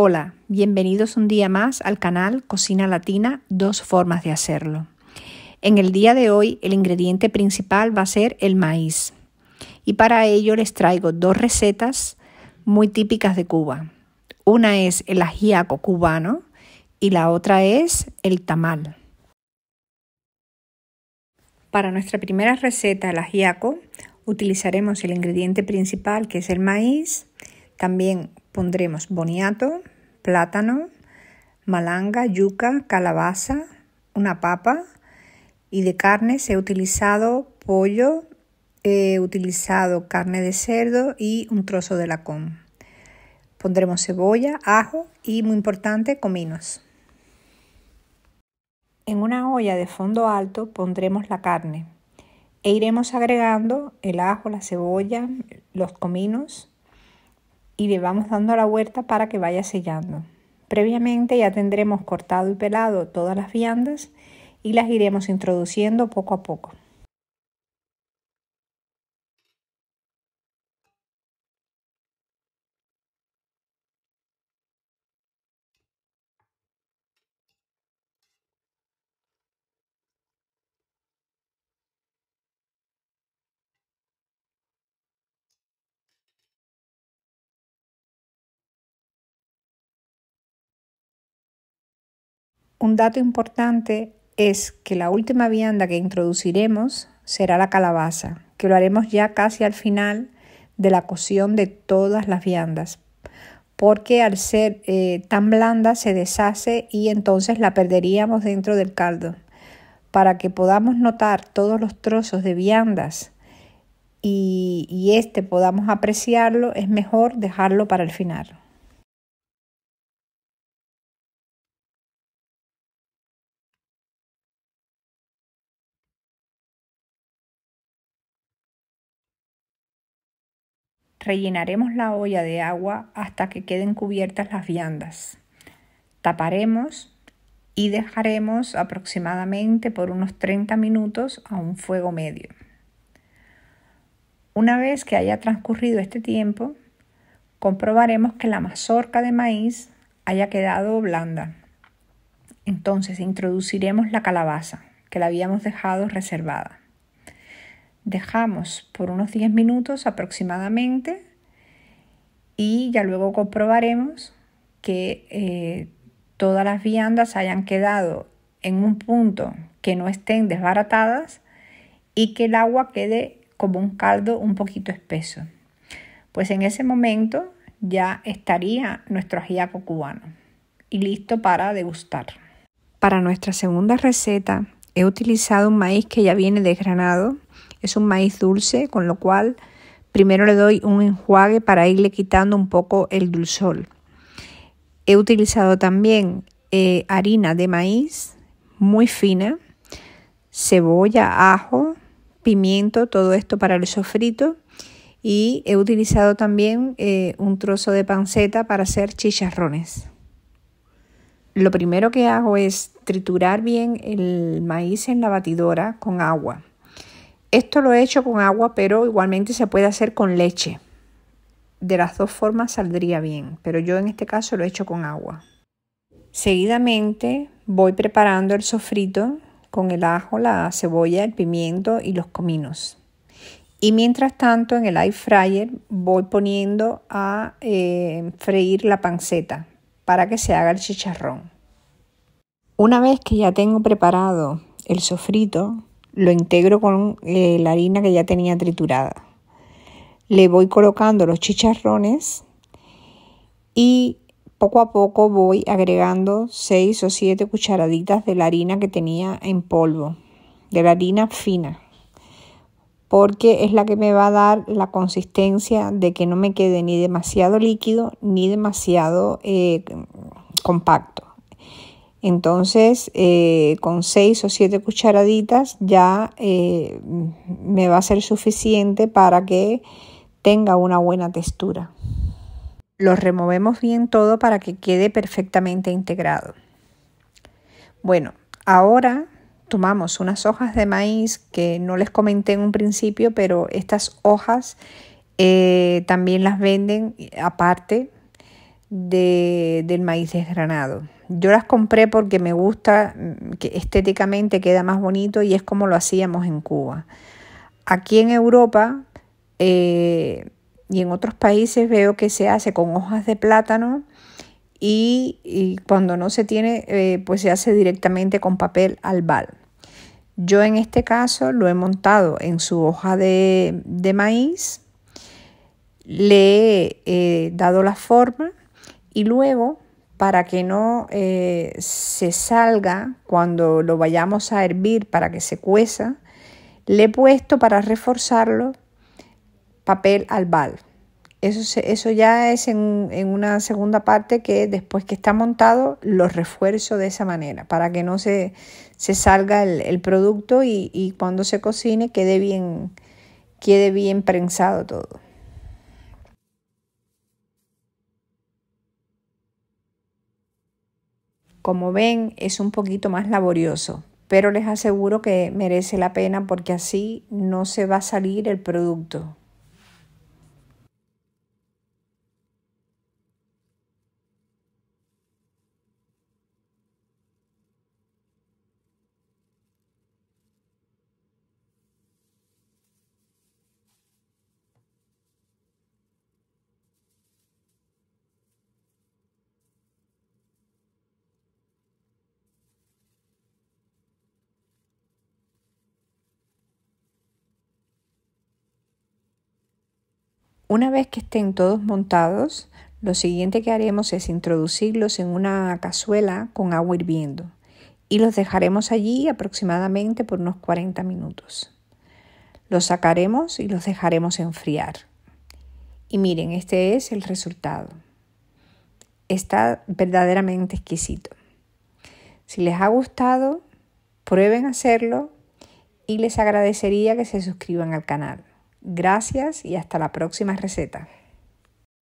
Hola, bienvenidos un día más al canal Cocina Latina, dos formas de hacerlo. En el día de hoy el ingrediente principal va a ser el maíz y para ello les traigo dos recetas muy típicas de Cuba. Una es el ajíaco cubano y la otra es el tamal. Para nuestra primera receta, el ajíaco, utilizaremos el ingrediente principal que es el maíz, también pondremos boniato, plátano, malanga, yuca, calabaza, una papa y de carnes he utilizado pollo, he utilizado carne de cerdo y un trozo de lacón. Pondremos cebolla, ajo y, muy importante, cominos. En una olla de fondo alto pondremos la carne e iremos agregando el ajo, la cebolla, los cominos y le vamos dando la vuelta para que vaya sellando. Previamente ya tendremos cortado y pelado todas las viandas y las iremos introduciendo poco a poco. Un dato importante es que la última vianda que introduciremos será la calabaza, que lo haremos ya casi al final de la cocción de todas las viandas, porque al ser eh, tan blanda se deshace y entonces la perderíamos dentro del caldo. Para que podamos notar todos los trozos de viandas y, y este podamos apreciarlo, es mejor dejarlo para el final. Rellenaremos la olla de agua hasta que queden cubiertas las viandas. Taparemos y dejaremos aproximadamente por unos 30 minutos a un fuego medio. Una vez que haya transcurrido este tiempo, comprobaremos que la mazorca de maíz haya quedado blanda. Entonces introduciremos la calabaza que la habíamos dejado reservada dejamos por unos 10 minutos aproximadamente y ya luego comprobaremos que eh, todas las viandas hayan quedado en un punto que no estén desbaratadas y que el agua quede como un caldo un poquito espeso. Pues en ese momento ya estaría nuestro jiaco cubano y listo para degustar. Para nuestra segunda receta he utilizado un maíz que ya viene desgranado es un maíz dulce, con lo cual primero le doy un enjuague para irle quitando un poco el dulzor. He utilizado también eh, harina de maíz muy fina, cebolla, ajo, pimiento, todo esto para el sofrito. Y he utilizado también eh, un trozo de panceta para hacer chicharrones. Lo primero que hago es triturar bien el maíz en la batidora con agua. Esto lo he hecho con agua, pero igualmente se puede hacer con leche. De las dos formas saldría bien, pero yo en este caso lo he hecho con agua. Seguidamente voy preparando el sofrito con el ajo, la cebolla, el pimiento y los cominos. Y mientras tanto en el air fryer voy poniendo a eh, freír la panceta para que se haga el chicharrón. Una vez que ya tengo preparado el sofrito, lo integro con eh, la harina que ya tenía triturada. Le voy colocando los chicharrones y poco a poco voy agregando 6 o 7 cucharaditas de la harina que tenía en polvo, de la harina fina, porque es la que me va a dar la consistencia de que no me quede ni demasiado líquido ni demasiado eh, compacto. Entonces, eh, con 6 o 7 cucharaditas ya eh, me va a ser suficiente para que tenga una buena textura. Lo removemos bien todo para que quede perfectamente integrado. Bueno, ahora tomamos unas hojas de maíz que no les comenté en un principio, pero estas hojas eh, también las venden aparte del maíz desgranado yo las compré porque me gusta, mm, que estéticamente queda más bonito y es como lo hacíamos en Cuba. Aquí en Europa eh, y en otros países veo que se hace con hojas de plátano y, cuando no se tiene, eh, pues se hace directamente con papel albal. Yo en este caso lo he montado en su hoja de, maíz, le he eh, dado la forma y luego para que no eh, se salga cuando lo vayamos a hervir para que se cueza, le he puesto para reforzarlo papel albal. Eso, eso ya es en, una segunda parte que después que está montado lo refuerzo de esa manera para que no se, salga el, producto y, y, cuando se cocine quede bien, quede bien prensado todo. Como ven, es un poquito más laborioso, pero les aseguro que merece la pena porque así no se va a salir el producto. Una vez que estén todos montados, lo siguiente que haremos es introducirlos en una cazuela con agua hirviendo y los dejaremos allí aproximadamente por unos 40 minutos. Los sacaremos y los dejaremos enfriar. Y miren, este es el resultado. Está verdaderamente exquisito. Si les ha gustado, prueben hacerlo y les agradecería que se suscriban al canal. Gracias y hasta la próxima receta.